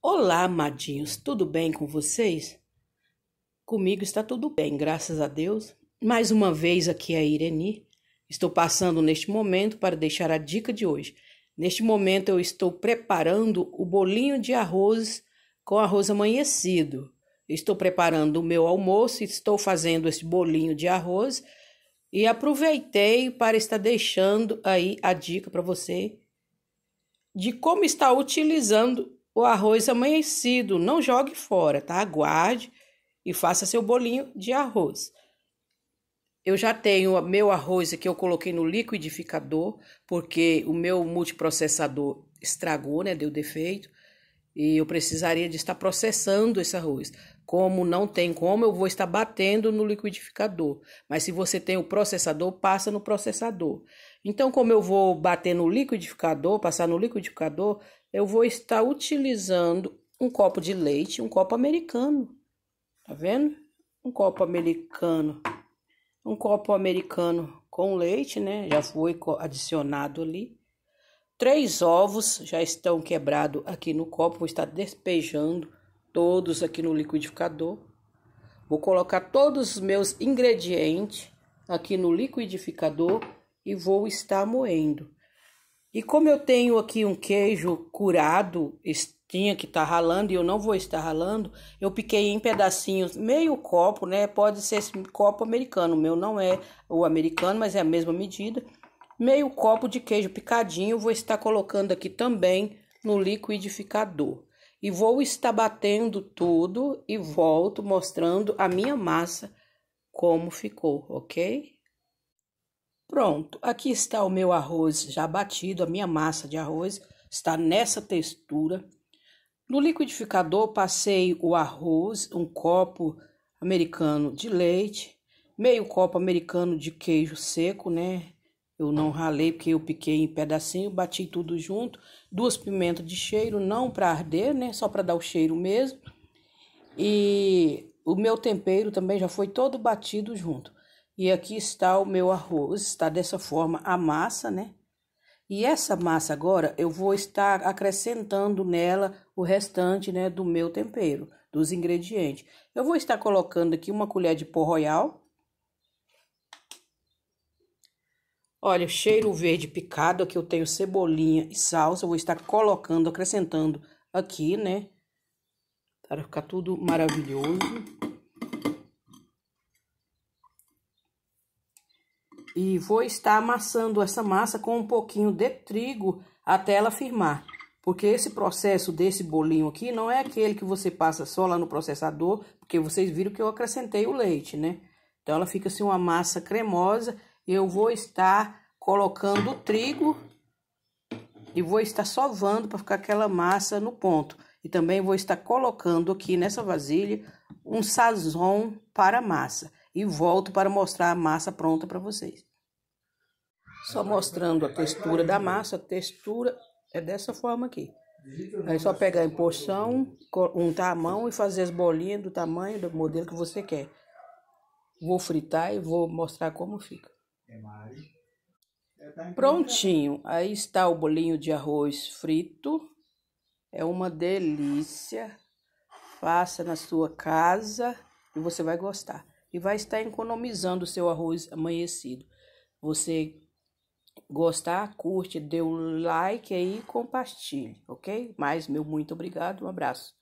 Olá, amadinhos, tudo bem com vocês? Comigo está tudo bem, graças a Deus. Mais uma vez aqui é a Ireni. Estou passando neste momento para deixar a dica de hoje. Neste momento eu estou preparando o bolinho de arroz com arroz amanhecido. Estou preparando o meu almoço, estou fazendo esse bolinho de arroz e aproveitei para estar deixando aí a dica para você de como está utilizando o arroz amanhecido. Não jogue fora, tá? Guarde e faça seu bolinho de arroz. Eu já tenho meu arroz que eu coloquei no liquidificador, porque o meu multiprocessador estragou, né? Deu defeito. E eu precisaria de estar processando esse arroz. Como não tem como, eu vou estar batendo no liquidificador. Mas se você tem o processador, passa no processador. Então, como eu vou bater no liquidificador, passar no liquidificador, eu vou estar utilizando um copo de leite, um copo americano. Tá vendo? Um copo americano. Um copo americano com leite, né? Já foi adicionado ali. Três ovos já estão quebrados aqui no copo. Vou estar despejando todos aqui no liquidificador. Vou colocar todos os meus ingredientes aqui no liquidificador e vou estar moendo. E como eu tenho aqui um queijo curado, tinha que estar tá ralando e eu não vou estar ralando, eu piquei em pedacinhos, meio copo, né? Pode ser esse copo americano, o meu não é o americano, mas é a mesma medida. Meio copo de queijo picadinho, vou estar colocando aqui também no liquidificador. E vou estar batendo tudo e volto mostrando a minha massa como ficou, ok? Pronto, aqui está o meu arroz já batido, a minha massa de arroz está nessa textura. No liquidificador passei o arroz, um copo americano de leite, meio copo americano de queijo seco, né? Eu não ralei porque eu piquei em pedacinho, bati tudo junto, duas pimentas de cheiro, não para arder, né? Só para dar o cheiro mesmo. E o meu tempero também já foi todo batido junto. E aqui está o meu arroz, está dessa forma a massa, né? E essa massa agora eu vou estar acrescentando nela o restante, né, do meu tempero, dos ingredientes. Eu vou estar colocando aqui uma colher de pó royal. Olha, cheiro verde picado, aqui eu tenho cebolinha e salsa, eu vou estar colocando, acrescentando aqui, né? Para ficar tudo maravilhoso. e vou estar amassando essa massa com um pouquinho de trigo até ela firmar. Porque esse processo desse bolinho aqui não é aquele que você passa só lá no processador, porque vocês viram que eu acrescentei o leite, né? Então ela fica assim uma massa cremosa e eu vou estar colocando o trigo e vou estar sovando para ficar aquela massa no ponto. E também vou estar colocando aqui nessa vasilha um sazon para massa e volto para mostrar a massa pronta para vocês. Só mostrando a textura da massa, a textura é dessa forma aqui. Aí só pegar em porção, untar a mão e fazer as bolinhas do tamanho do modelo que você quer. Vou fritar e vou mostrar como fica. Prontinho. Aí está o bolinho de arroz frito. É uma delícia. Faça na sua casa e você vai gostar. E vai estar economizando o seu arroz amanhecido. Você gostar, curte, dê um like aí e compartilhe, ok? Mais meu muito obrigado, um abraço.